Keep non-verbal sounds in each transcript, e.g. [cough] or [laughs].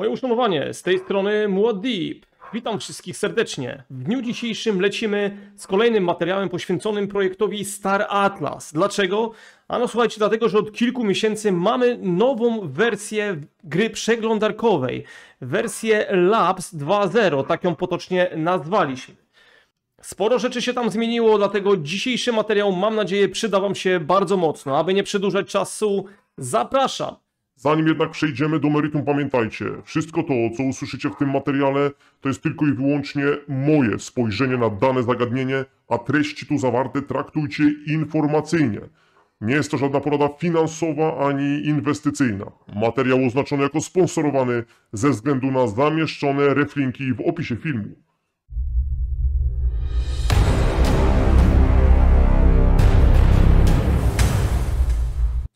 Moje uszanowanie, z tej strony Muad'Dib. Witam wszystkich serdecznie. W dniu dzisiejszym lecimy z kolejnym materiałem poświęconym projektowi Star Atlas. Dlaczego? Ano słuchajcie, dlatego, że od kilku miesięcy mamy nową wersję gry przeglądarkowej. Wersję Labs 2.0, tak ją potocznie nazwaliśmy. Sporo rzeczy się tam zmieniło, dlatego dzisiejszy materiał, mam nadzieję, przyda Wam się bardzo mocno. Aby nie przedłużać czasu, zapraszam. Zanim jednak przejdziemy do meritum, pamiętajcie, wszystko to, co usłyszycie w tym materiale, to jest tylko i wyłącznie moje spojrzenie na dane zagadnienie, a treści tu zawarte traktujcie informacyjnie. Nie jest to żadna porada finansowa ani inwestycyjna. Materiał oznaczony jako sponsorowany ze względu na zamieszczone reflinki w opisie filmu.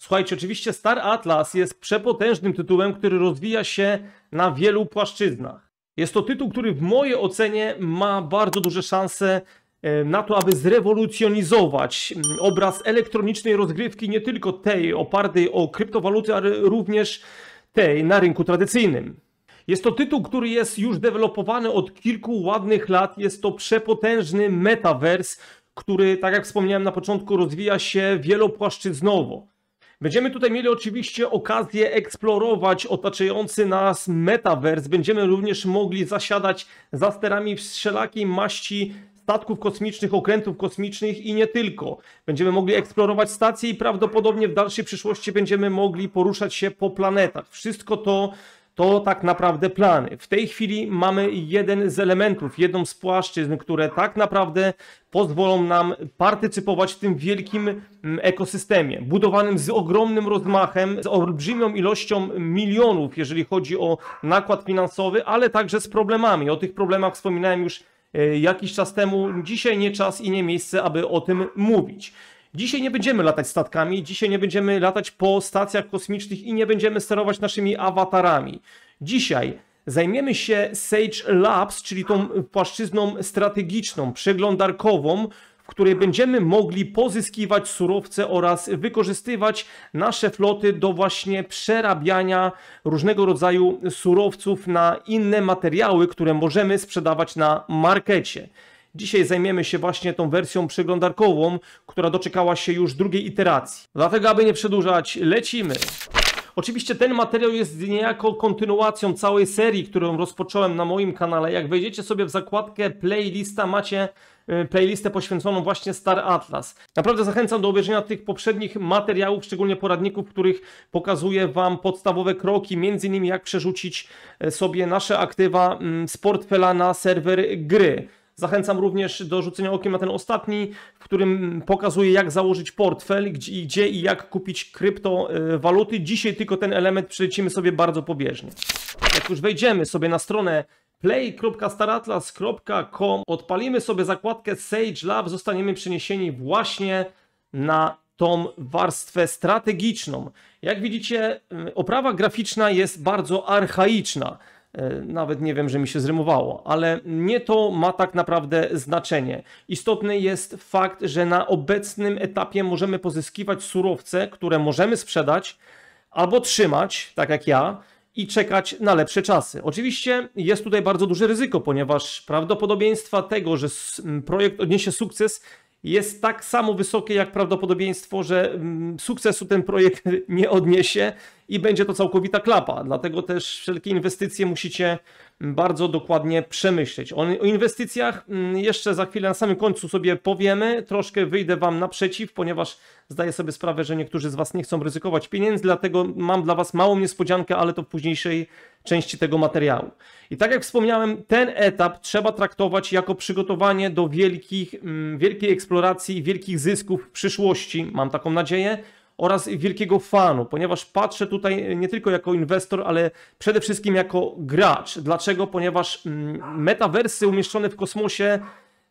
Słuchajcie, oczywiście Star Atlas jest przepotężnym tytułem, który rozwija się na wielu płaszczyznach. Jest to tytuł, który w mojej ocenie ma bardzo duże szanse e, na to, aby zrewolucjonizować obraz elektronicznej rozgrywki, nie tylko tej opartej o kryptowaluty, ale również tej na rynku tradycyjnym. Jest to tytuł, który jest już dewelopowany od kilku ładnych lat. Jest to przepotężny metavers, który, tak jak wspomniałem na początku, rozwija się wielopłaszczyznowo. Będziemy tutaj mieli oczywiście okazję eksplorować otaczający nas metavers. Będziemy również mogli zasiadać za sterami wszelakiej maści statków kosmicznych, okrętów kosmicznych i nie tylko. Będziemy mogli eksplorować stacje i prawdopodobnie w dalszej przyszłości będziemy mogli poruszać się po planetach. Wszystko to to tak naprawdę plany. W tej chwili mamy jeden z elementów, jedną z płaszczyzn, które tak naprawdę pozwolą nam partycypować w tym wielkim mm, ekosystemie, budowanym z ogromnym rozmachem, z olbrzymią ilością milionów, jeżeli chodzi o nakład finansowy, ale także z problemami. O tych problemach wspominałem już e, jakiś czas temu. Dzisiaj nie czas i nie miejsce, aby o tym mówić. Dzisiaj nie będziemy latać statkami, dzisiaj nie będziemy latać po stacjach kosmicznych i nie będziemy sterować naszymi awatarami. Dzisiaj zajmiemy się Sage Labs, czyli tą płaszczyzną strategiczną, przeglądarkową, w której będziemy mogli pozyskiwać surowce oraz wykorzystywać nasze floty do właśnie przerabiania różnego rodzaju surowców na inne materiały, które możemy sprzedawać na markecie. Dzisiaj zajmiemy się właśnie tą wersją przeglądarkową, która doczekała się już drugiej iteracji. Dlatego, aby nie przedłużać, lecimy! Oczywiście ten materiał jest niejako kontynuacją całej serii, którą rozpocząłem na moim kanale. Jak wejdziecie sobie w zakładkę playlista, macie y, playlistę poświęconą właśnie Star Atlas. Naprawdę zachęcam do obejrzenia tych poprzednich materiałów, szczególnie poradników, w których pokazuję Wam podstawowe kroki, między innymi jak przerzucić y, sobie nasze aktywa mm, z portfela na serwer gry. Zachęcam również do rzucenia okiem na ten ostatni, w którym pokazuję, jak założyć portfel, gdzie, gdzie i jak kupić kryptowaluty. E, Dzisiaj tylko ten element przelecimy sobie bardzo pobieżnie. Jak już wejdziemy sobie na stronę play.staratlas.com, odpalimy sobie zakładkę Sage Lab, zostaniemy przeniesieni właśnie na tą warstwę strategiczną. Jak widzicie, e, oprawa graficzna jest bardzo archaiczna. E, nawet nie wiem, że mi się zrymowało, ale nie to ma tak naprawdę znaczenie. Istotny jest fakt, że na obecnym etapie możemy pozyskiwać surowce, które możemy sprzedać albo trzymać, tak jak ja, i czekać na lepsze czasy. Oczywiście jest tutaj bardzo duże ryzyko, ponieważ prawdopodobieństwa tego, że projekt odniesie sukces jest tak samo wysokie jak prawdopodobieństwo, że mm, sukcesu ten projekt [laughs] nie odniesie i będzie to całkowita klapa. Dlatego też wszelkie inwestycje musicie bardzo dokładnie przemyśleć. O inwestycjach mm, jeszcze za chwilę na samym końcu sobie powiemy, troszkę wyjdę Wam naprzeciw, ponieważ zdaję sobie sprawę, że niektórzy z Was nie chcą ryzykować pieniędzy, dlatego mam dla Was małą niespodziankę, ale to w późniejszej części tego materiału. I tak jak wspomniałem, ten etap trzeba traktować jako przygotowanie do wielkich, mm, wielkiej eksploracji, wielkich zysków w przyszłości, mam taką nadzieję, oraz wielkiego fanu, ponieważ patrzę tutaj nie tylko jako inwestor, ale przede wszystkim jako gracz. Dlaczego? Ponieważ mm, metawersy umieszczone w kosmosie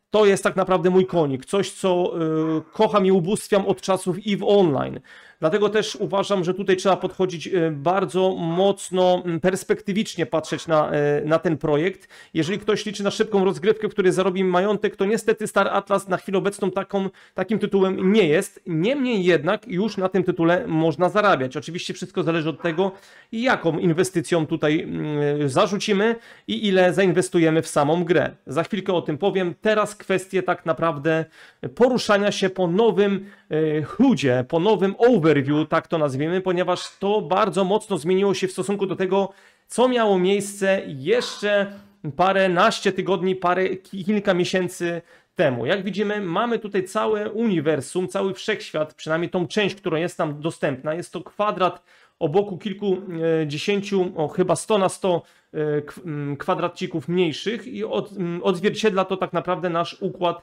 to jest tak naprawdę mój konik, coś co y, kocham i ubóstwiam od czasów EVE Online. Dlatego też uważam, że tutaj trzeba podchodzić e, bardzo mocno perspektywicznie patrzeć na, e, na ten projekt. Jeżeli ktoś liczy na szybką rozgrywkę, w której zarobi majątek, to niestety Star Atlas na chwilę obecną taką, takim tytułem nie jest. Niemniej jednak już na tym tytule można zarabiać. Oczywiście wszystko zależy od tego, jaką inwestycją tutaj zarzucimy i ile zainwestujemy w samą grę. Za chwilkę o tym powiem. Teraz kwestie tak naprawdę poruszania się po nowym chudzie, e, po nowym overview, tak to nazwijmy, ponieważ to bardzo mocno zmieniło się w stosunku do tego, co miało miejsce jeszcze parę naście tygodni, parę kilka miesięcy temu. Jak widzimy, mamy tutaj całe uniwersum, cały wszechświat, przynajmniej tą część, która jest nam dostępna. Jest to kwadrat o boku kilkudziesięciu, e, o chyba 100 na 100 e, kwadracików mniejszych i odzwierciedla to tak naprawdę nasz układ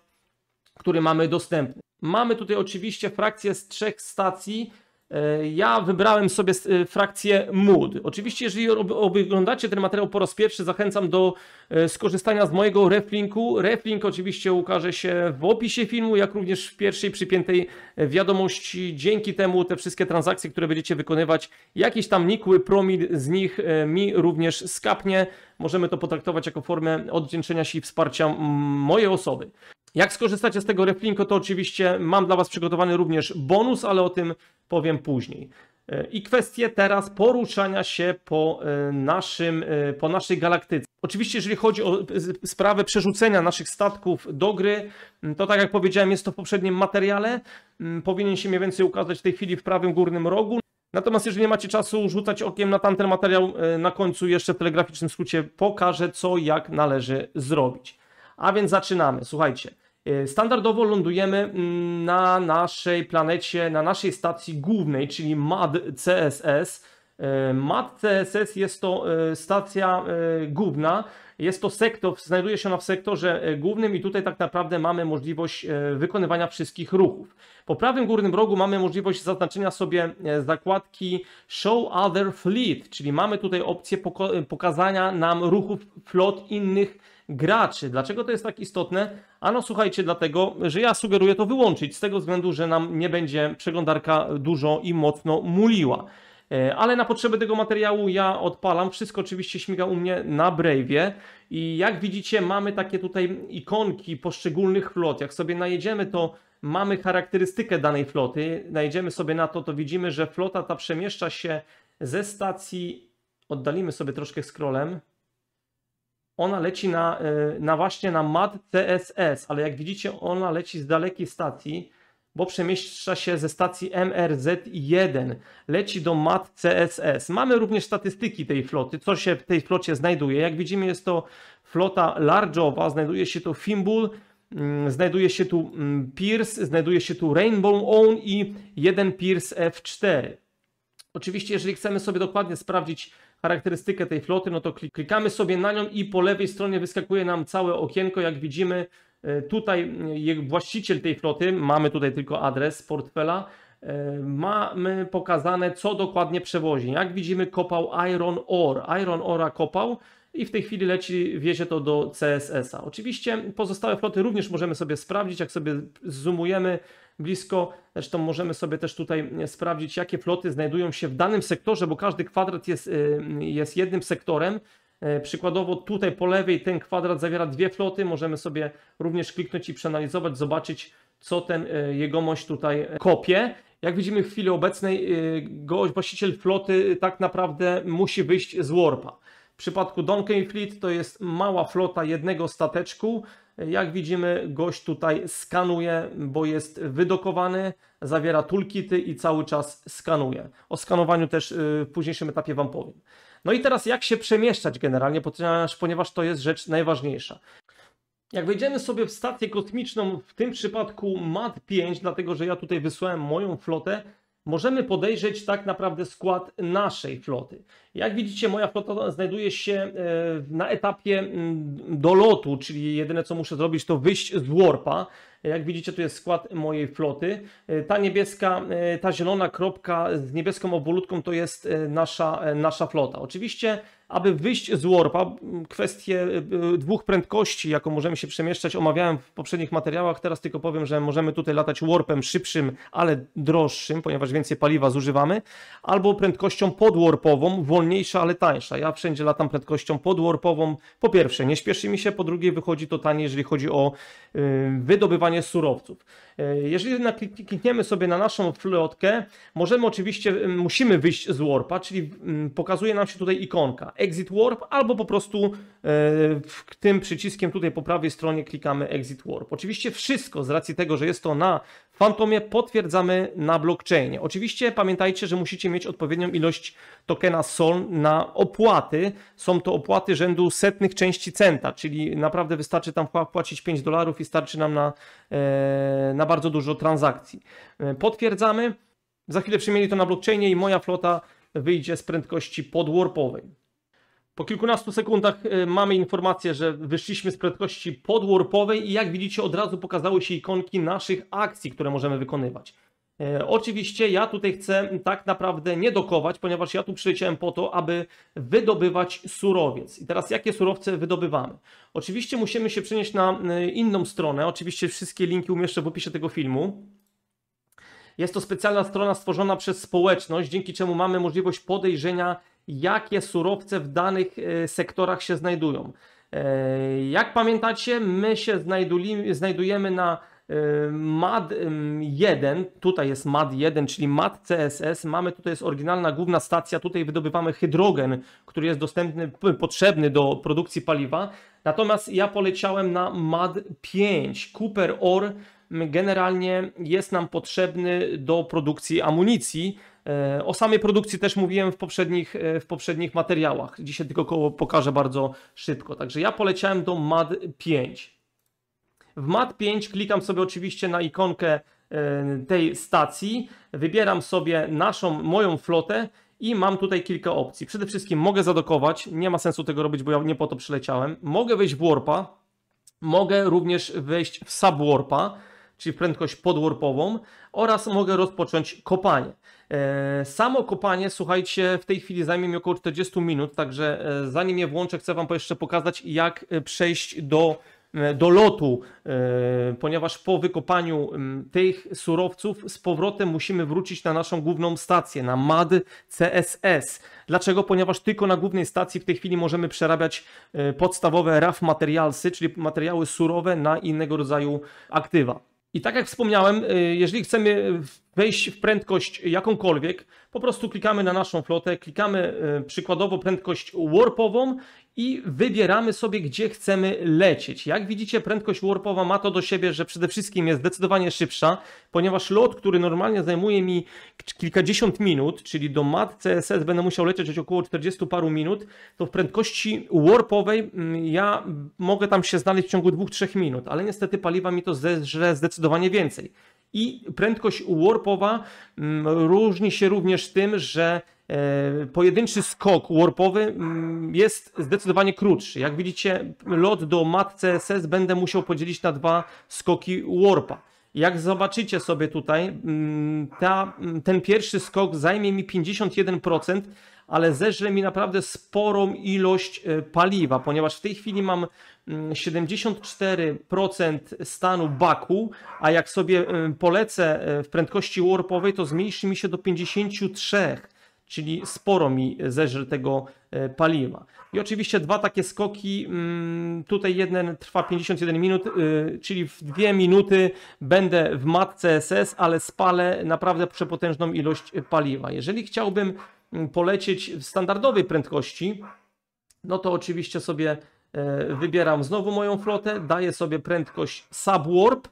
który mamy dostępny. Mamy tutaj oczywiście frakcję z trzech stacji. E, ja wybrałem sobie e, frakcję Mood. Oczywiście, jeżeli oglądacie ten materiał po raz pierwszy, zachęcam do e, skorzystania z mojego reflinku. Reflink oczywiście ukaże się w opisie filmu, jak również w pierwszej przypiętej wiadomości. Dzięki temu te wszystkie transakcje, które będziecie wykonywać, jakiś tam nikły promil z nich mi również skapnie. Możemy to potraktować jako formę odwdzięczenia się i wsparcia mojej osoby. Jak skorzystacie z tego replinku, to oczywiście mam dla Was przygotowany również bonus, ale o tym powiem później. E, I kwestie teraz poruszania się po, e, naszym, e, po naszej galaktyce. Oczywiście, jeżeli chodzi o sprawę przerzucenia naszych statków do gry, to tak jak powiedziałem, jest to w poprzednim materiale. Powinien się mniej więcej ukazać w tej chwili w prawym górnym rogu. Natomiast jeżeli nie macie czasu rzucać okiem na tamten materiał, na końcu jeszcze w telegraficznym skrócie pokażę, co jak należy zrobić. A więc zaczynamy. Słuchajcie. E, standardowo lądujemy mm, na naszej planecie, na naszej stacji głównej, czyli MAD CSS. E, MAD CSS jest to e, stacja główna, jest to sektor, znajduje się ona w sektorze głównym i tutaj tak naprawdę mamy możliwość wykonywania wszystkich ruchów. Po prawym górnym rogu mamy możliwość zaznaczenia sobie zakładki Show Other Fleet, czyli mamy tutaj opcję pokazania nam ruchów flot innych graczy. Dlaczego to jest tak istotne? Ano słuchajcie, dlatego, że ja sugeruję to wyłączyć z tego względu, że nam nie będzie przeglądarka dużo i mocno muliła. E, ale na potrzeby tego materiału ja odpalam. Wszystko oczywiście śmiga u mnie na Brave'ie. I jak widzicie, mamy takie tutaj ikonki poszczególnych flot. Jak sobie najedziemy, to mamy charakterystykę danej floty. Najedziemy sobie na to, to widzimy, że flota ta przemieszcza się ze stacji. Oddalimy sobie troszkę scrollem ona leci na, y, na właśnie na MAD CSS, ale jak widzicie, ona leci z dalekiej stacji, bo przemieszcza się ze stacji MRZ1, leci do MAT CSS. Mamy również statystyki tej floty, co się w tej flocie znajduje. Jak widzimy, jest to flota large'owa, znajduje się tu Fimbul, mm, znajduje się tu mm, Pierce, znajduje się tu Rainbow Own i jeden Pierce F4. Oczywiście, jeżeli chcemy sobie dokładnie sprawdzić charakterystykę tej floty, no to klikamy sobie na nią i po lewej stronie wyskakuje nam całe okienko, jak widzimy e, tutaj e, właściciel tej floty, mamy tutaj tylko adres portfela, e, mamy pokazane co dokładnie przewozi. Jak widzimy kopał Iron Ore, Iron Ora kopał, i w tej chwili leci, wiezie to do CSS-a. Oczywiście pozostałe floty również możemy sobie sprawdzić, jak sobie zoomujemy blisko. Zresztą możemy sobie też tutaj e, sprawdzić, jakie floty znajdują się w danym sektorze, bo każdy kwadrat jest, e, jest jednym sektorem. E, przykładowo tutaj po lewej ten kwadrat zawiera dwie floty. Możemy sobie również kliknąć i przeanalizować, zobaczyć, co ten jegomość tutaj kopie. Jak widzimy w chwili obecnej, właściciel floty tak naprawdę musi wyjść z warpa. W przypadku Donkey Fleet to jest mała flota jednego stateczku, jak widzimy, gość tutaj skanuje, bo jest wydokowany, zawiera toolkity i cały czas skanuje. O skanowaniu też y, w późniejszym etapie Wam powiem. No i teraz jak się przemieszczać generalnie, ponieważ to jest rzecz najważniejsza. Jak wejdziemy sobie w stację kosmiczną, w tym przypadku MAT-5, dlatego że ja tutaj wysłałem moją flotę, możemy podejrzeć tak naprawdę skład naszej floty. Jak widzicie, moja flota znajduje się e, na etapie dolotu, czyli jedyne co muszę zrobić to wyjść z warpa. Jak widzicie, to jest skład mojej floty. E, ta niebieska, e, ta zielona kropka z niebieską obwolutką to jest nasza, nasza flota. Oczywiście aby wyjść z warpa, kwestię y, y, dwóch prędkości, jaką możemy się przemieszczać, omawiałem w poprzednich materiałach. Teraz tylko powiem, że możemy tutaj latać warpem szybszym, ale droższym, ponieważ więcej paliwa zużywamy, albo prędkością podwarpową, wolniejsza, ale tańsza. Ja wszędzie latam prędkością podwarpową. Po pierwsze, nie śpieszy mi się, po drugie, wychodzi to taniej, jeżeli chodzi o y, wydobywanie surowców. Jeżeli klikniemy sobie na naszą flotkę, możemy oczywiście, musimy wyjść z warpa, czyli mm, pokazuje nam się tutaj ikonka Exit Warp, albo po prostu e, tym przyciskiem tutaj po prawej stronie klikamy Exit Warp. Oczywiście wszystko z racji tego, że jest to na fantomie potwierdzamy na blockchainie. Oczywiście pamiętajcie, że musicie mieć odpowiednią ilość tokena SOL na opłaty. Są to opłaty rzędu setnych części centa, czyli naprawdę wystarczy tam płacić 5 dolarów i starczy nam na, e, na bardzo dużo transakcji. E, potwierdzamy. Za chwilę przymieli to na blockchainie i moja flota wyjdzie z prędkości podwarpowej. Po kilkunastu sekundach e, mamy informację, że wyszliśmy z prędkości podwarpowej i jak widzicie od razu pokazały się ikonki naszych akcji, które możemy wykonywać. E, oczywiście ja tutaj chcę tak naprawdę nie dokować, ponieważ ja tu przyleciałem po to, aby wydobywać surowiec. I teraz jakie surowce wydobywamy? Oczywiście musimy się przenieść na e, inną stronę. Oczywiście wszystkie linki umieszczę w opisie tego filmu. Jest to specjalna strona stworzona przez społeczność, dzięki czemu mamy możliwość podejrzenia jakie surowce w danych e, sektorach się znajdują. E, jak pamiętacie, my się znajdujemy na e, MAD1, tutaj jest MAD1, czyli MAD CSS, mamy tutaj jest oryginalna główna stacja, tutaj wydobywamy hydrogen, który jest dostępny, potrzebny do produkcji paliwa. Natomiast ja poleciałem na MAD5, Cooper OR generalnie jest nam potrzebny do produkcji amunicji. E, o samej produkcji też mówiłem w poprzednich, e, w poprzednich materiałach. Dzisiaj tylko pokażę bardzo szybko. Także ja poleciałem do MAD 5. W MAD 5 klikam sobie oczywiście na ikonkę e, tej stacji, wybieram sobie naszą, moją flotę i mam tutaj kilka opcji. Przede wszystkim mogę zadokować, nie ma sensu tego robić, bo ja nie po to przyleciałem. Mogę wejść w warpa, mogę również wejść w subwarpa, czyli prędkość podwarpową oraz mogę rozpocząć kopanie. E, samo kopanie, słuchajcie, w tej chwili zajmie mi około 40 minut, także e, zanim je włączę, chcę Wam jeszcze pokazać, jak e, przejść do do lotu, ponieważ po wykopaniu tych surowców z powrotem musimy wrócić na naszą główną stację, na MAD CSS. Dlaczego? Ponieważ tylko na głównej stacji w tej chwili możemy przerabiać podstawowe RAF materialsy, czyli materiały surowe na innego rodzaju aktywa. I tak jak wspomniałem, y, jeżeli chcemy wejść w prędkość jakąkolwiek, po prostu klikamy na naszą flotę, klikamy y, przykładowo prędkość warpową i wybieramy sobie, gdzie chcemy lecieć. Jak widzicie, prędkość warpowa ma to do siebie, że przede wszystkim jest zdecydowanie szybsza, ponieważ lot, który normalnie zajmuje mi kilkadziesiąt minut, czyli do mat CSS będę musiał lecieć około 40 paru minut, to w prędkości warpowej mm, ja mogę tam się znaleźć w ciągu 2-3 minut, ale niestety paliwa mi to zeżre zdecydowanie więcej. I prędkość warpowa mm, różni się również tym, że E, pojedynczy skok warpowy mm, jest zdecydowanie krótszy. Jak widzicie, lot do matce SS będę musiał podzielić na dwa skoki warpa. Jak zobaczycie sobie tutaj, mm, ta, mm, ten pierwszy skok zajmie mi 51%, ale zeżre mi naprawdę sporą ilość e, paliwa, ponieważ w tej chwili mam 74% stanu baku, a jak sobie e, polecę w prędkości warpowej, to zmniejszy mi się do 53% czyli sporo mi zeżre tego e, paliwa. I oczywiście dwa takie skoki, mm, tutaj jeden trwa 51 minut, y, czyli w dwie minuty będę w matce SS, ale spalę naprawdę przepotężną ilość paliwa. Jeżeli chciałbym mm, polecieć w standardowej prędkości, no to oczywiście sobie e, wybieram znowu moją flotę, daję sobie prędkość subwarp,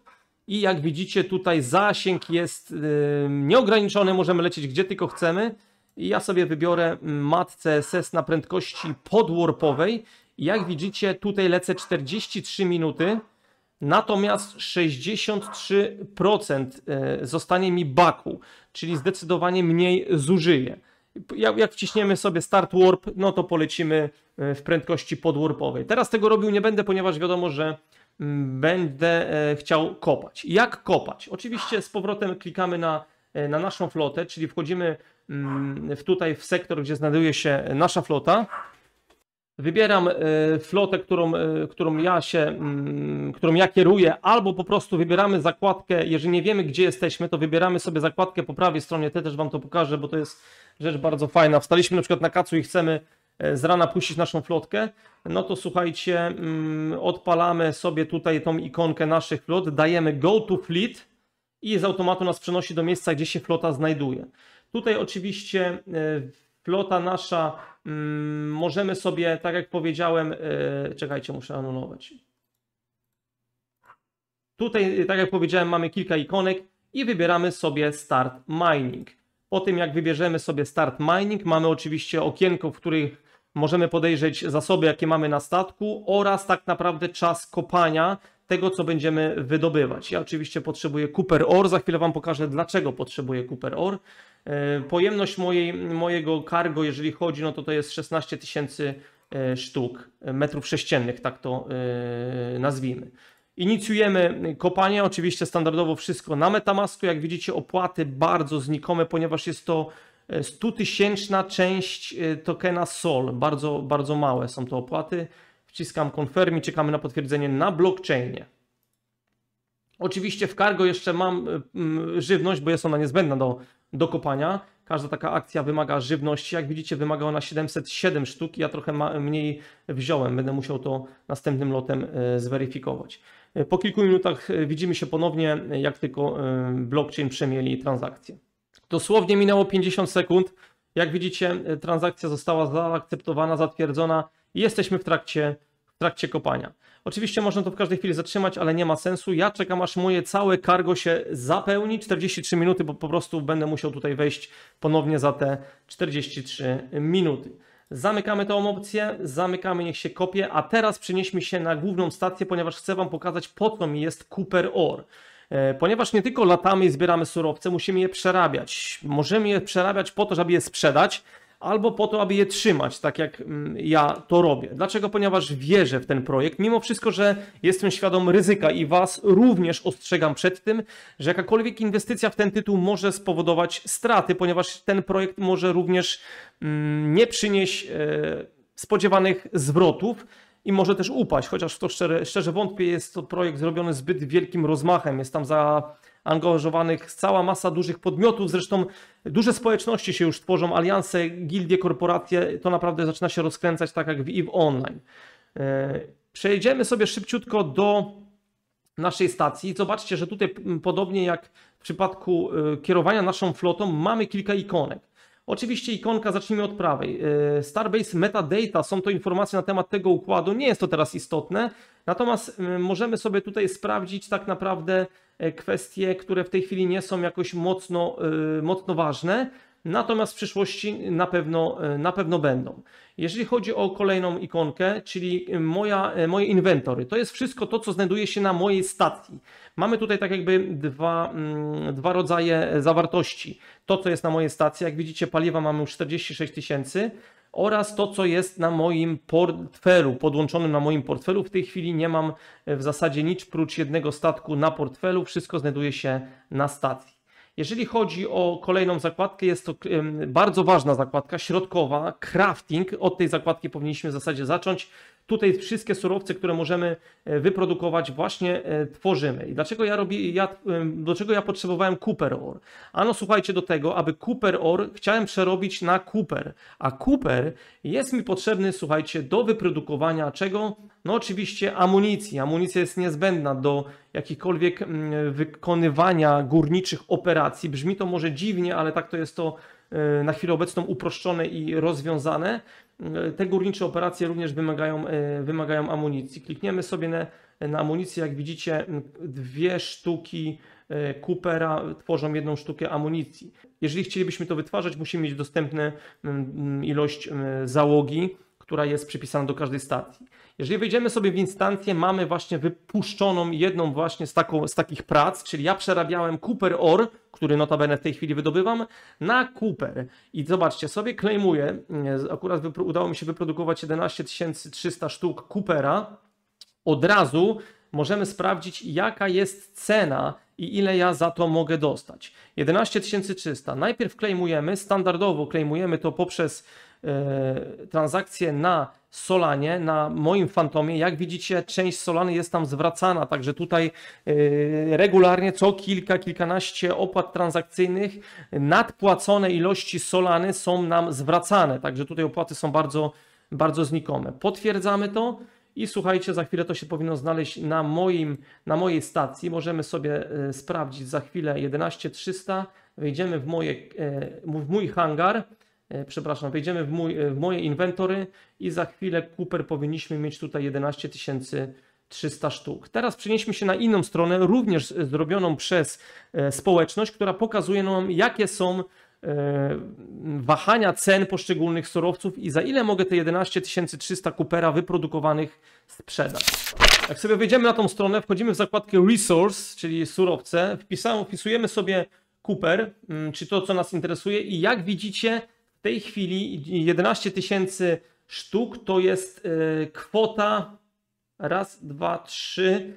i jak widzicie tutaj zasięg jest y, nieograniczony, możemy lecieć gdzie tylko chcemy ja sobie wybiorę mm, matce CSS na prędkości podwarpowej. Jak widzicie, tutaj lecę 43 minuty, natomiast 63% e, zostanie mi baku, czyli zdecydowanie mniej zużyję. Jak, wciśniemy sobie start warp, no to polecimy e, w prędkości podwarpowej. Teraz tego robił nie będę, ponieważ wiadomo, że mm, będę e, chciał kopać. Jak kopać? Oczywiście z powrotem klikamy na E, na naszą flotę, czyli wchodzimy mm, w tutaj w sektor, gdzie znajduje się nasza flota. Wybieram e, flotę, którą, e, którą, ja się, mm, którą ja kieruję, albo po prostu wybieramy zakładkę, jeżeli nie wiemy, gdzie jesteśmy, to wybieramy sobie zakładkę po prawej stronie, te też Wam to pokażę, bo to jest rzecz bardzo fajna. Wstaliśmy na przykład na kacu i chcemy z rana puścić naszą flotkę, no to słuchajcie, mm, odpalamy sobie tutaj tą ikonkę naszych flot, dajemy go to fleet, i z automatu nas przenosi do miejsca, gdzie się flota znajduje. Tutaj oczywiście e, flota nasza mm, możemy sobie, tak jak powiedziałem, e, czekajcie, muszę anulować. Tutaj, e, tak jak powiedziałem, mamy kilka ikonek i wybieramy sobie Start Mining. Po tym, jak wybierzemy sobie Start Mining, mamy oczywiście okienko, w których możemy podejrzeć zasoby, jakie mamy na statku oraz tak naprawdę czas kopania, tego, co będziemy wydobywać. Ja oczywiście potrzebuję Cooper Ore, za chwilę Wam pokażę, dlaczego potrzebuję Cooper Ore. E, pojemność mojej, mojego cargo, jeżeli chodzi, no to to jest 16 tysięcy e, sztuk, e, metrów sześciennych, tak to nazwijmy. Inicjujemy kopanie, oczywiście standardowo wszystko na Metamasku. Jak widzicie, opłaty bardzo znikome, ponieważ jest to 100 tysięczna część tokena SOL. Bardzo, bardzo małe są to opłaty. Wciskam confirm i czekamy na potwierdzenie na blockchainie. Oczywiście w cargo jeszcze mam y, mm, żywność, bo jest ona niezbędna do, do kopania. Każda taka akcja wymaga żywności. Jak widzicie, wymaga ona 707 sztuk. Ja trochę mniej wziąłem. Będę musiał to następnym lotem y, zweryfikować. Y, po kilku minutach widzimy się ponownie, jak tylko blockchain przemieli transakcję. Dosłownie minęło 50 sekund. Jak widzicie, transakcja została zaakceptowana, zatwierdzona i jesteśmy w trakcie w trakcie kopania. Oczywiście można to w każdej chwili zatrzymać, ale nie ma sensu. Ja czekam aż moje całe cargo się zapełni. 43 minuty, bo po prostu będę musiał tutaj wejść ponownie za te 43 minuty. Zamykamy tą opcję, zamykamy, niech się kopie, a teraz przenieśmy się na główną stację, ponieważ chcę Wam pokazać po co mi jest Cooper Ore. E, ponieważ nie tylko latamy i zbieramy surowce, musimy je przerabiać. Możemy je przerabiać po to, żeby je sprzedać, albo po to, aby je trzymać, tak jak mm, ja to robię. Dlaczego? Ponieważ wierzę w ten projekt, mimo wszystko, że jestem świadom ryzyka i Was również ostrzegam przed tym, że jakakolwiek inwestycja w ten tytuł może spowodować straty, ponieważ ten projekt może również mm, nie przynieść e, spodziewanych zwrotów i może też upaść, chociaż w to szczerze, szczerze wątpię, jest to projekt zrobiony zbyt wielkim rozmachem, jest tam zaangażowanych cała masa dużych podmiotów, zresztą duże społeczności się już tworzą, alianse, gildie, korporacje, to naprawdę zaczyna się rozkręcać tak jak w EVE Online. E, przejdziemy sobie szybciutko do naszej stacji. Zobaczcie, że tutaj podobnie jak w przypadku e, kierowania naszą flotą mamy kilka ikonek. Oczywiście ikonka, zacznijmy od prawej. E, Starbase metadata są to informacje na temat tego układu, nie jest to teraz istotne, natomiast e, możemy sobie tutaj sprawdzić tak naprawdę e, kwestie, które w tej chwili nie są jakoś mocno, mocno ważne natomiast w przyszłości na pewno, e, na pewno będą. Jeżeli chodzi o kolejną ikonkę, czyli e, moja, e, moje inwentory, to jest wszystko to, co znajduje się na mojej stacji. Mamy tutaj tak jakby dwa, mm, dwa rodzaje zawartości. To, co jest na mojej stacji, jak widzicie paliwa mamy już 46 tysięcy, oraz to, co jest na moim portfelu, podłączonym na moim portfelu. W tej chwili nie mam w zasadzie nic prócz jednego statku na portfelu, wszystko znajduje się na stacji. Jeżeli chodzi o kolejną zakładkę, jest to bardzo ważna zakładka środkowa, crafting. Od tej zakładki powinniśmy w zasadzie zacząć tutaj wszystkie surowce, które możemy e, wyprodukować, właśnie e, tworzymy. I dlaczego ja, robię, ja, e, czego ja potrzebowałem Cooper Ore? Ano, słuchajcie do tego, aby Cooper Ore chciałem przerobić na Cooper, a Cooper jest mi potrzebny, słuchajcie, do wyprodukowania czego? No oczywiście amunicji. Amunicja jest niezbędna do jakichkolwiek mm, wykonywania górniczych operacji. Brzmi to może dziwnie, ale tak to jest to E, na chwilę obecną uproszczone i rozwiązane. E, te górnicze operacje również wymagają, e, wymagają amunicji. Klikniemy sobie na, na amunicję. Jak widzicie, dwie sztuki Coopera tworzą jedną sztukę amunicji. Jeżeli chcielibyśmy to wytwarzać, musimy mieć dostępne mm, ilość mm, załogi która jest przypisana do każdej stacji. Jeżeli wejdziemy sobie w instancję, mamy właśnie wypuszczoną jedną właśnie z, taką, z takich prac, czyli ja przerabiałem Cooper OR, który notabene w tej chwili wydobywam, na Cooper. I zobaczcie, sobie klejmuję, mm, akurat udało mi się wyprodukować 11 300 sztuk Coopera. Od razu możemy sprawdzić, jaka jest cena i ile ja za to mogę dostać. 11300. Najpierw klejmujemy, standardowo klejmujemy to poprzez E, transakcje na Solanie, na moim Fantomie. Jak widzicie, część Solany jest tam zwracana, także tutaj e, regularnie co kilka, kilkanaście opłat transakcyjnych nadpłacone ilości Solany są nam zwracane, także tutaj opłaty są bardzo, bardzo znikome. Potwierdzamy to. I słuchajcie, za chwilę to się powinno znaleźć na, moim, na mojej stacji. Możemy sobie e, sprawdzić za chwilę 11300. Wejdziemy w, moje, w mój hangar E, przepraszam, wejdziemy w, mój, e, w moje inwentory i za chwilę Cooper powinniśmy mieć tutaj 11 300 sztuk. Teraz przenieśmy się na inną stronę, również zrobioną przez e, społeczność, która pokazuje nam, jakie są wahania cen poszczególnych surowców i za ile mogę te 11 300 Coopera wyprodukowanych sprzedać. Jak sobie wejdziemy na tą stronę, wchodzimy w zakładkę Resource, czyli surowce, wpisujemy sobie Cooper, mm, czy to, co nas interesuje i jak widzicie, w tej chwili 11 tysięcy sztuk to jest e, kwota raz, dwa, trzy,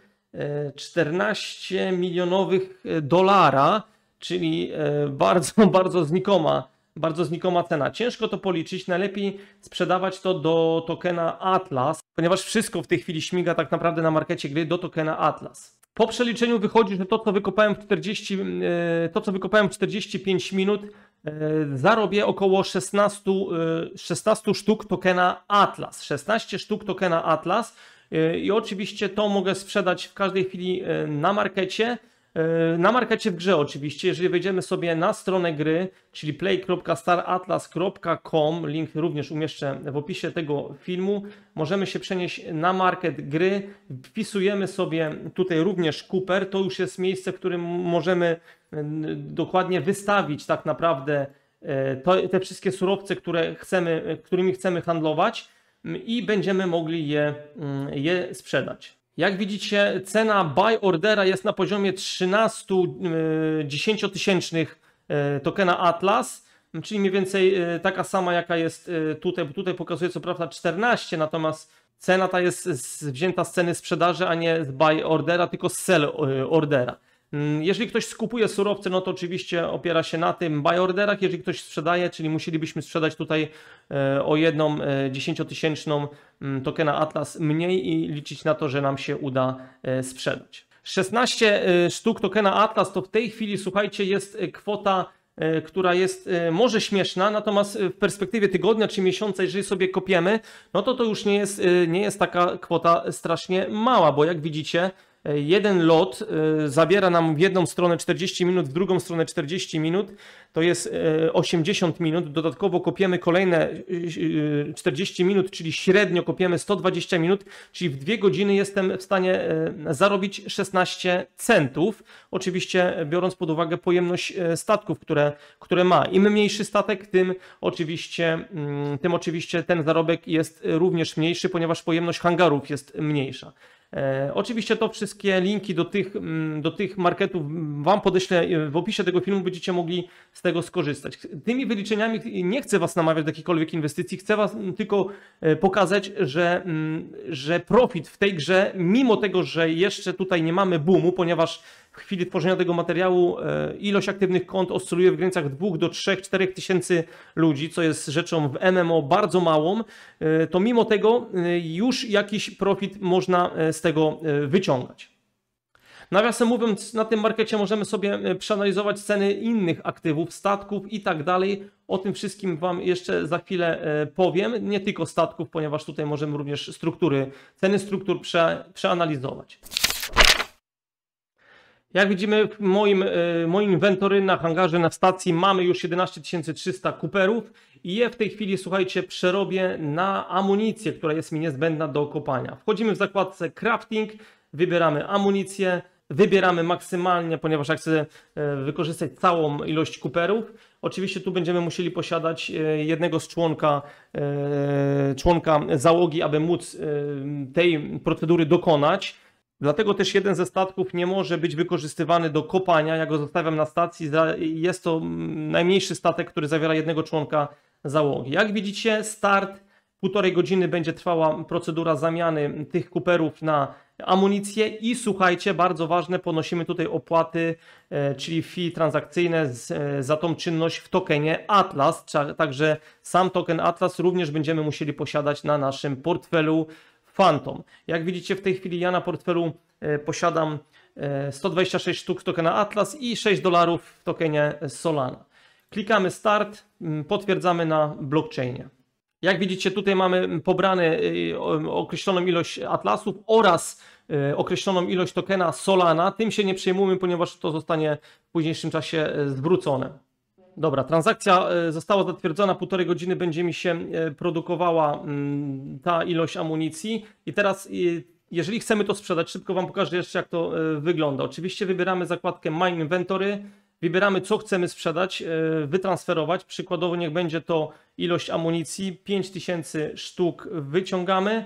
14 e, milionowych e, dolara, czyli bardzo, [laughs] bardzo znikoma, bardzo znikoma cena. Ciężko to policzyć, najlepiej sprzedawać to do tokena Atlas, ponieważ wszystko w tej chwili śmiga tak naprawdę na markecie gry do tokena Atlas. Po przeliczeniu wychodzi, że to co wykopałem w 40, to co wykopałem w 45 minut E, zarobię około 16, 16 e, sztuk tokena Atlas. 16 sztuk tokena Atlas e, i oczywiście to mogę sprzedać w każdej chwili na markecie E, na markecie w grze oczywiście, jeżeli wejdziemy sobie na stronę gry, czyli play.staratlas.com, link również umieszczę w opisie tego filmu, możemy się przenieść na market gry, wpisujemy sobie tutaj również Cooper, to już jest miejsce, w którym możemy e, dokładnie wystawić tak naprawdę e, te wszystkie surowce, które chcemy, którymi chcemy handlować mm, i będziemy mogli je, mm, je sprzedać. Jak widzicie, cena buy ordera jest na poziomie 13 10 tysięcznych tokena Atlas, czyli mniej więcej e, taka sama jaka jest e, tutaj, bo tutaj pokazuje co prawda 14, natomiast cena ta jest wzięta z ceny sprzedaży, a nie z buy ordera, tylko z sell e, ordera. Mm, jeżeli ktoś skupuje surowce, no to oczywiście opiera się na tym buy orderach. Jeżeli ktoś sprzedaje, czyli musielibyśmy sprzedać tutaj e, o jedną e, dziesięciotysięczną mm, tokena Atlas mniej i liczyć na to, że nam się uda e, sprzedać. 16 sztuk tokena Atlas to w tej chwili, słuchajcie, jest kwota która jest może śmieszna, natomiast w perspektywie tygodnia czy miesiąca, jeżeli sobie kopiemy, no to to już nie jest, nie jest taka kwota strasznie mała, bo jak widzicie, jeden lot e, zabiera nam w jedną stronę 40 minut, w drugą stronę 40 minut, to jest 80 e, minut. Dodatkowo kopiemy kolejne 40 e, minut, czyli średnio kopiemy 120 minut, czyli w dwie godziny jestem w stanie zarobić 16 centów. Oczywiście biorąc pod uwagę pojemność statków, które, które ma. Im mniejszy statek, tym oczywiście, mm, tym oczywiście ten zarobek jest również mniejszy, ponieważ pojemność hangarów jest mniejsza. E, oczywiście to wszystkie linki do tych, mm, do tych marketów Wam podeślę e, w opisie tego filmu, będziecie mogli z tego skorzystać. Tymi wyliczeniami nie chcę Was namawiać do jakichkolwiek inwestycji, chcę Was tylko e, pokazać, że, mm, że profit w tej grze, mimo tego, że jeszcze tutaj nie mamy boomu, ponieważ w chwili tworzenia tego materiału e, ilość aktywnych kont oscyluje w granicach 2 do 3, 4 tysięcy ludzi, co jest rzeczą w MMO bardzo małą, e, to mimo tego e, już jakiś profit można z tego wyciągać. Nawiasem mówiąc, na tym markecie możemy sobie przeanalizować ceny innych aktywów, statków i tak dalej. O tym wszystkim Wam jeszcze za chwilę powiem, nie tylko statków, ponieważ tutaj możemy również struktury, ceny struktur prze, przeanalizować. Jak widzimy w moim, e, moim inwentory na hangarze na stacji mamy już 17300 kuperów i je w tej chwili, słuchajcie, przerobię na amunicję, która jest mi niezbędna do kopania. Wchodzimy w zakładce crafting, wybieramy amunicję, wybieramy maksymalnie, ponieważ ja chcę e, wykorzystać całą ilość kuperów. Oczywiście tu będziemy musieli posiadać e, jednego z członka, członka załogi, aby móc tej procedury dokonać. Dlatego też jeden ze statków nie może być wykorzystywany do kopania. Ja go zostawiam na stacji. Jest to najmniejszy statek, który zawiera jednego członka załogi. Jak widzicie, start półtorej godziny będzie trwała procedura zamiany tych kuperów na amunicję i słuchajcie, bardzo ważne, ponosimy tutaj opłaty, e, czyli fee transakcyjne e, za tą czynność w tokenie Atlas, także sam token Atlas również będziemy musieli posiadać na naszym portfelu Phantom. Jak widzicie, w tej chwili ja na portfelu e, posiadam 126 e, sztuk tokena Atlas i 6 dolarów w tokenie Solana. Klikamy Start, potwierdzamy na blockchainie. Jak widzicie, tutaj mamy pobrane e, określoną ilość atlasów oraz określoną ilość tokena Solana. Tym się nie przejmujemy, ponieważ to zostanie w późniejszym czasie zwrócone. Dobra, transakcja e, została zatwierdzona, półtorej godziny będzie mi się e, produkowała mm, ta ilość amunicji i teraz e, jeżeli chcemy to sprzedać, szybko Wam pokażę jeszcze jak to wygląda. Oczywiście wybieramy zakładkę My Inventory, wybieramy co chcemy sprzedać, wytransferować, przykładowo niech będzie to ilość amunicji, 5000 sztuk wyciągamy,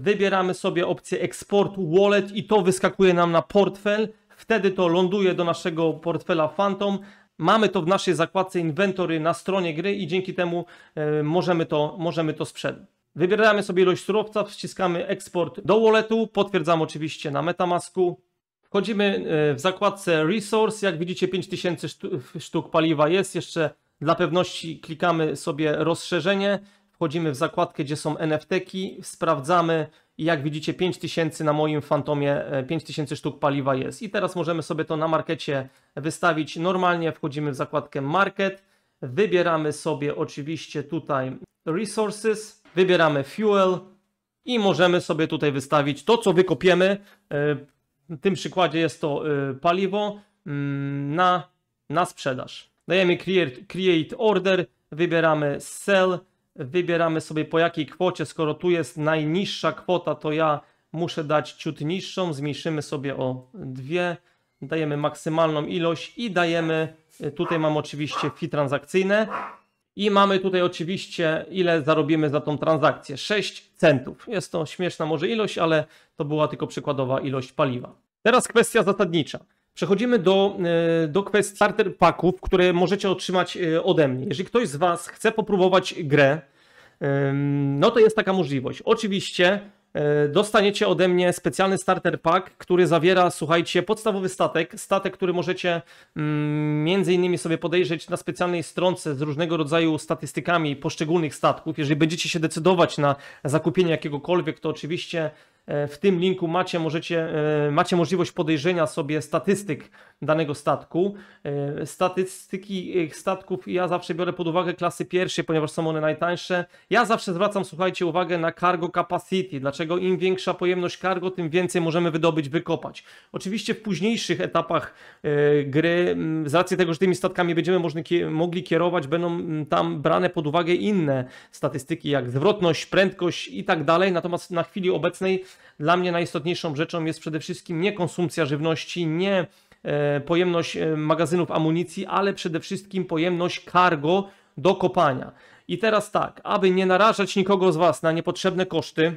wybieramy sobie opcję eksport wallet i to wyskakuje nam na portfel, wtedy to ląduje do naszego portfela Phantom, Mamy to w naszej zakładce inwentory na stronie gry i dzięki temu e, możemy to, możemy to sprzedać. Wybieramy sobie ilość surowca, wciskamy eksport do walletu, potwierdzam oczywiście na Metamasku. Wchodzimy e, w zakładce Resource, jak widzicie 5000 sztuk paliwa jest, jeszcze dla pewności klikamy sobie rozszerzenie, wchodzimy w zakładkę, gdzie są nft -ki. sprawdzamy i jak widzicie 5000 na moim Fantomie, 5000 e, sztuk paliwa jest. I teraz możemy sobie to na markecie wystawić normalnie, wchodzimy w zakładkę Market, wybieramy sobie oczywiście tutaj Resources, wybieramy Fuel i możemy sobie tutaj wystawić to, co wykopiemy. E, w tym przykładzie jest to e, paliwo mm, na, na sprzedaż. Dajemy create, create Order, wybieramy Sell, Wybieramy sobie po jakiej kwocie, skoro tu jest najniższa kwota, to ja muszę dać ciut niższą, zmniejszymy sobie o dwie, dajemy maksymalną ilość i dajemy, y, tutaj mam oczywiście fee transakcyjne i mamy tutaj oczywiście ile zarobimy za tą transakcję, 6 centów. Jest to śmieszna może ilość, ale to była tylko przykładowa ilość paliwa. Teraz kwestia zasadnicza. Przechodzimy do, e, do kwestii starter packów, które możecie otrzymać e, ode mnie. Jeżeli ktoś z Was chce popróbować grę, no to jest taka możliwość. Oczywiście e, dostaniecie ode mnie specjalny starter pack, który zawiera, słuchajcie, podstawowy statek, statek, który możecie mm, między innymi sobie podejrzeć na specjalnej stronce z różnego rodzaju statystykami poszczególnych statków. Jeżeli będziecie się decydować na zakupienie jakiegokolwiek, to oczywiście E, w tym linku macie, możecie, e, macie możliwość podejrzenia sobie statystyk danego statku. E, statystyki statków ja zawsze biorę pod uwagę klasy pierwszej, ponieważ są one najtańsze. Ja zawsze zwracam, słuchajcie, uwagę na cargo capacity. Dlaczego im większa pojemność cargo, tym więcej możemy wydobyć, wykopać. Oczywiście w późniejszych etapach gry, z racji tego, że tymi statkami będziemy mogli kierować, będą tam brane pod uwagę inne statystyki, jak zwrotność, prędkość i tak dalej. Natomiast na chwili obecnej dla mnie najistotniejszą rzeczą jest przede wszystkim nie konsumpcja żywności, nie e, pojemność e, magazynów amunicji, ale przede wszystkim pojemność cargo do kopania. I teraz tak, aby nie narażać nikogo z Was na niepotrzebne koszty,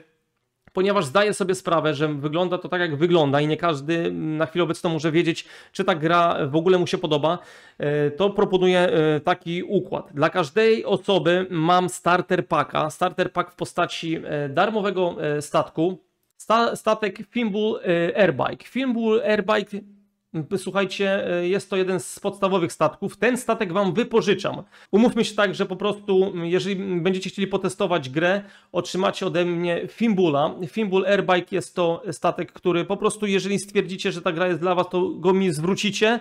ponieważ zdaję sobie sprawę, że wygląda to tak, jak wygląda i nie każdy na chwilę obecną może wiedzieć, czy ta gra w ogóle mu się podoba, e, to proponuję taki układ. Dla każdej osoby mam starter packa, starter pack w postaci darmowego statku, statek Fimbul y, Airbike. Fimbul Airbike Słuchajcie, y, jest to jeden z podstawowych statków. Ten statek wam wypożyczam. Umówmy się tak, że po prostu, jeżeli będziecie chcieli potestować grę, otrzymacie ode mnie Fimbula. Fimbul Airbike jest to statek, który po prostu, jeżeli stwierdzicie, że ta gra jest dla was, to go mi zwrócicie.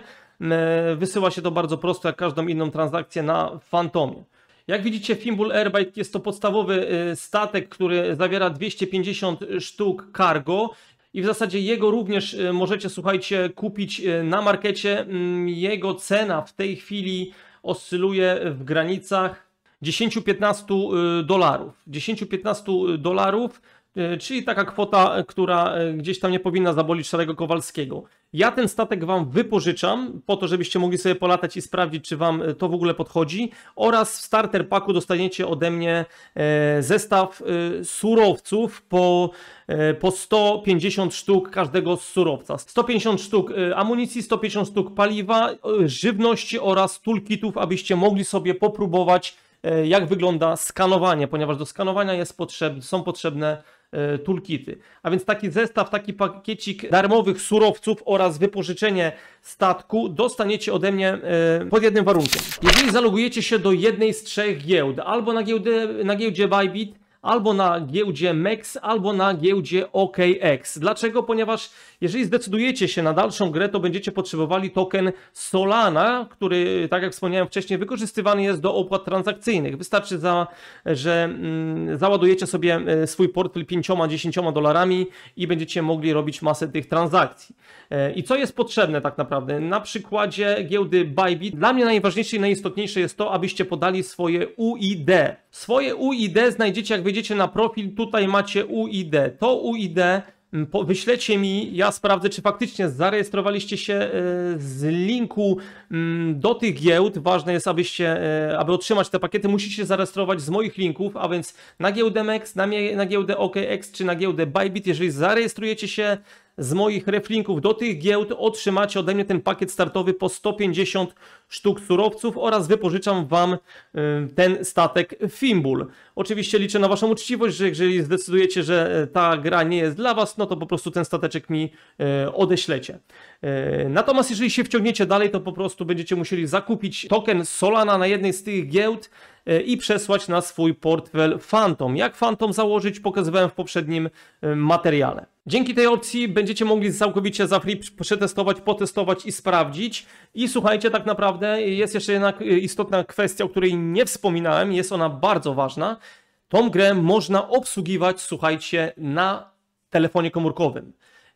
Wysyła się to bardzo prosto, jak każdą inną transakcję na Fantomie. Jak widzicie, Fimbul Airbike jest to podstawowy y, statek, który zawiera 250 sztuk cargo. I w zasadzie jego również y, możecie, słuchajcie, kupić y, na markecie. Mm, jego cena w tej chwili oscyluje w granicach 10-15 dolarów. 10-15 dolarów, czyli taka kwota, która gdzieś tam nie powinna zabolić Szarego Kowalskiego. Ja ten statek wam wypożyczam po to, żebyście mogli sobie polatać i sprawdzić, czy wam e, to w ogóle podchodzi. Oraz w starter paku dostaniecie ode mnie e, zestaw e, surowców po, po 150 sztuk każdego surowca. 150 sztuk amunicji, 150 sztuk paliwa, żywności oraz toolkitów, abyście mogli sobie popróbować jak wygląda skanowanie, ponieważ do skanowania jest są potrzebne E, toolkity. A więc taki zestaw, taki pakiecik darmowych surowców oraz wypożyczenie statku dostaniecie ode mnie e, pod jednym warunkiem. Jeżeli zalogujecie się do jednej z trzech giełd, albo na, giełdy, na giełdzie Bybit, albo na giełdzie MEX, albo na giełdzie OKX. Dlaczego? Ponieważ jeżeli zdecydujecie się na dalszą grę, to będziecie potrzebowali token Solana, który, tak jak wspomniałem wcześniej, wykorzystywany jest do opłat transakcyjnych. Wystarczy, za, że mm, załadujecie sobie e, swój portfel 5-10 dolarami i będziecie mogli robić masę tych transakcji. E, I co jest potrzebne tak naprawdę? Na przykładzie giełdy Bybit dla mnie najważniejsze i najistotniejsze jest to, abyście podali swoje UID. Swoje UID znajdziecie, jak wy wejdziecie na profil, tutaj macie UID. To UID mm, wyślecie mi, ja sprawdzę, czy faktycznie zarejestrowaliście się e, z linku mm, do tych giełd. Ważne jest, abyście, e, aby otrzymać te pakiety, musicie zarejestrować z moich linków, a więc na giełdę MEX, na, giełdę OKX e czy na giełdę Bybit. Jeżeli zarejestrujecie się z moich reflinków do tych giełd otrzymacie ode mnie ten pakiet startowy po 150 sztuk surowców oraz wypożyczam Wam y, ten statek Fimbul. Oczywiście liczę na Waszą uczciwość, że jeżeli zdecydujecie, że e, ta gra nie jest dla Was, no to po prostu ten stateczek mi e, odeślecie. E, natomiast jeżeli się wciągniecie dalej, to po prostu będziecie musieli zakupić token Solana na jednej z tych giełd, E, i przesłać na swój portfel Phantom. Jak Phantom założyć pokazywałem w poprzednim e, materiale. Dzięki tej opcji będziecie mogli całkowicie za free przetestować, potestować i sprawdzić. I słuchajcie, tak naprawdę jest jeszcze jedna e, istotna kwestia, o której nie wspominałem, jest ona bardzo ważna. Tą grę można obsługiwać, słuchajcie, na telefonie komórkowym.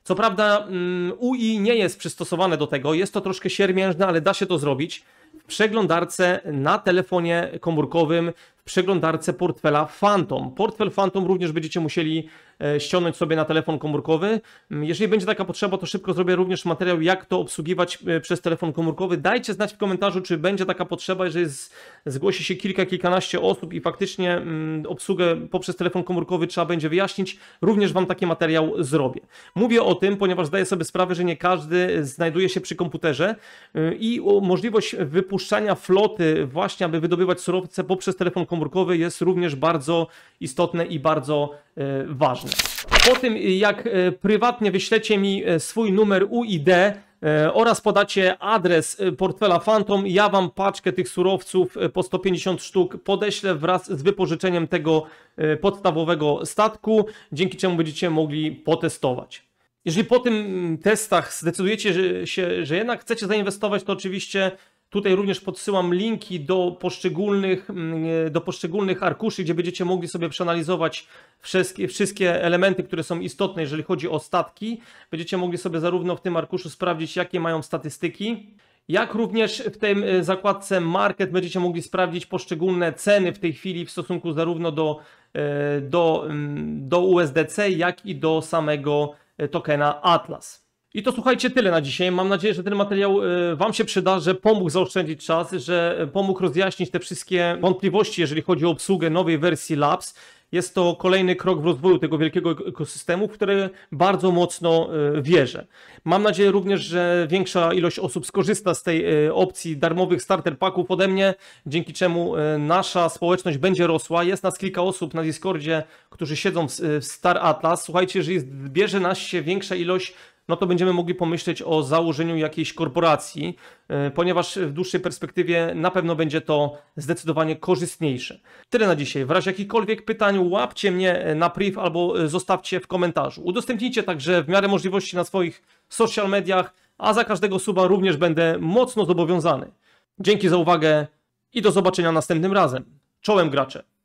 Co prawda mm, UI nie jest przystosowane do tego, jest to troszkę siermiężne, ale da się to zrobić w przeglądarce na telefonie komórkowym, w przeglądarce portfela Phantom. Portfel Phantom również będziecie musieli E, ściągnąć sobie na telefon komórkowy. Mm, jeżeli będzie taka potrzeba, to szybko zrobię również materiał, jak to obsługiwać e, przez telefon komórkowy. Dajcie znać w komentarzu, czy będzie taka potrzeba, jeżeli zgłosi się kilka, kilkanaście osób i faktycznie mm, obsługę poprzez telefon komórkowy trzeba będzie wyjaśnić. Również Wam taki materiał zrobię. Mówię o tym, ponieważ zdaję sobie sprawę, że nie każdy e, znajduje się przy komputerze i możliwość wypuszczania floty właśnie, aby wydobywać surowce poprzez telefon komórkowy jest również bardzo istotne i bardzo ważne ważne. Po tym, y, jak y, prywatnie wyślecie mi y, swój numer UID oraz podacie adres portfela Phantom, ja Wam paczkę tych surowców po 150 sztuk podeślę wraz z wypożyczeniem tego podstawowego statku, dzięki czemu będziecie mogli potestować. Jeżeli po tym mm, testach zdecydujecie się, że jednak chcecie zainwestować, to oczywiście Tutaj również podsyłam linki do poszczególnych, mm, e, do poszczególnych arkuszy, gdzie będziecie mogli sobie przeanalizować wszystkie, wszystkie elementy, które są istotne, jeżeli chodzi o statki. Będziecie mogli sobie zarówno w tym arkuszu sprawdzić, jakie mają statystyki, jak również w tym e, zakładce Market będziecie mogli sprawdzić poszczególne ceny w tej chwili w stosunku zarówno do, e, do, mm, do USDC, jak i do samego tokena Atlas. I to słuchajcie tyle na dzisiaj. Mam nadzieję, że ten materiał y, Wam się przyda, że pomógł zaoszczędzić czas, że pomógł rozjaśnić te wszystkie wątpliwości, jeżeli chodzi o obsługę nowej wersji Labs. Jest to kolejny krok w rozwoju tego wielkiego ekosystemu, w który bardzo mocno y, wierzę. Mam nadzieję również, że większa ilość osób skorzysta z tej y, opcji darmowych starter packów ode mnie, dzięki czemu nasza społeczność będzie rosła. Jest nas kilka osób na Discordzie, którzy siedzą w Star Atlas. Słuchajcie, jeżeli bierze nas się większa ilość no to będziemy mogli pomyśleć o założeniu jakiejś korporacji, e, ponieważ w dłuższej perspektywie na pewno będzie to zdecydowanie korzystniejsze. Tyle na dzisiaj. W razie jakichkolwiek pytań łapcie mnie e, na priv albo e, zostawcie w komentarzu. Udostępnijcie także w miarę możliwości na swoich social mediach, a za każdego suba również będę mocno zobowiązany. Dzięki za uwagę i do zobaczenia następnym razem. Czołem gracze!